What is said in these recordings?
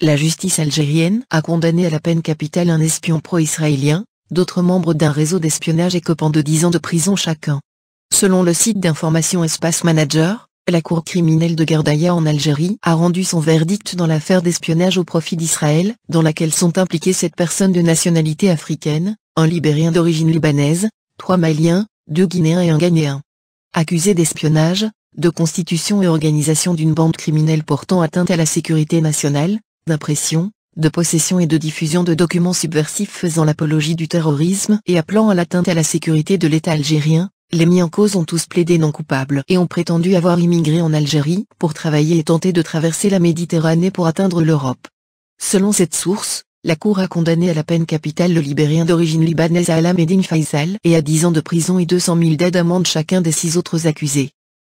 La justice algérienne a condamné à la peine capitale un espion pro-israélien, d'autres membres d'un réseau d'espionnage écopant de 10 ans de prison chacun. Selon le site d'information Espace Manager, la cour criminelle de Gardaïa en Algérie a rendu son verdict dans l'affaire d'espionnage au profit d'Israël, dans laquelle sont impliqués sept personnes de nationalité africaine, un Libérien d'origine libanaise, trois Maliens, deux Guinéens et un Ghanéen. Accusés d'espionnage, de constitution et organisation d'une bande criminelle portant atteinte à la sécurité nationale, d'impression, de possession et de diffusion de documents subversifs faisant l'apologie du terrorisme et appelant à l'atteinte à la sécurité de l'État algérien, les mis en cause ont tous plaidé non coupables et ont prétendu avoir immigré en Algérie pour travailler et tenter de traverser la Méditerranée pour atteindre l'Europe. Selon cette source, la Cour a condamné à la peine capitale le Libérien d'origine libanaise Alamedine Faisal et à 10 ans de prison et 200 000 amende chacun des six autres accusés.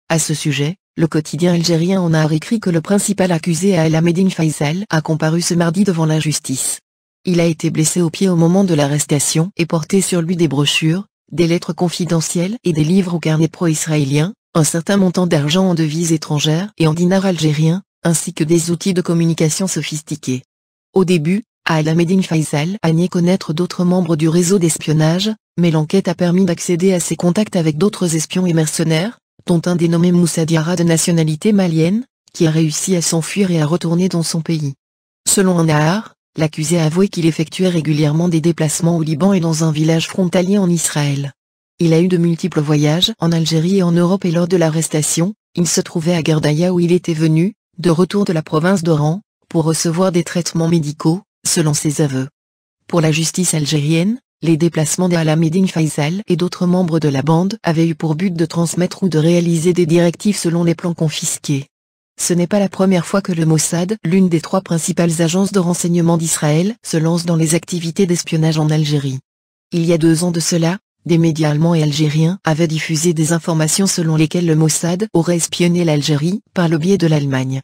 À ce sujet, le quotidien algérien en a écrit que le principal accusé à El Faisal a comparu ce mardi devant la justice. Il a été blessé au pied au moment de l'arrestation et porté sur lui des brochures, des lettres confidentielles et des livres au carnet pro-israélien, un certain montant d'argent en devises étrangères et en dinars algériens, ainsi que des outils de communication sophistiqués. Au début, Al-Amedine Faisal a nié connaître d'autres membres du réseau d'espionnage, mais l'enquête a permis d'accéder à ses contacts avec d'autres espions et mercenaires, dont un dénommé Moussa de nationalité malienne, qui a réussi à s'enfuir et à retourner dans son pays. Selon Ahar, l'accusé a avoué qu'il effectuait régulièrement des déplacements au Liban et dans un village frontalier en Israël. Il a eu de multiples voyages en Algérie et en Europe et lors de l'arrestation, il se trouvait à Gardaïa où il était venu, de retour de la province d'Oran, pour recevoir des traitements médicaux, selon ses aveux. Pour la justice algérienne, les déplacements Eddin Faisal et d'autres membres de la bande avaient eu pour but de transmettre ou de réaliser des directives selon les plans confisqués. Ce n'est pas la première fois que le Mossad, l'une des trois principales agences de renseignement d'Israël, se lance dans les activités d'espionnage en Algérie. Il y a deux ans de cela, des médias allemands et algériens avaient diffusé des informations selon lesquelles le Mossad aurait espionné l'Algérie par le biais de l'Allemagne.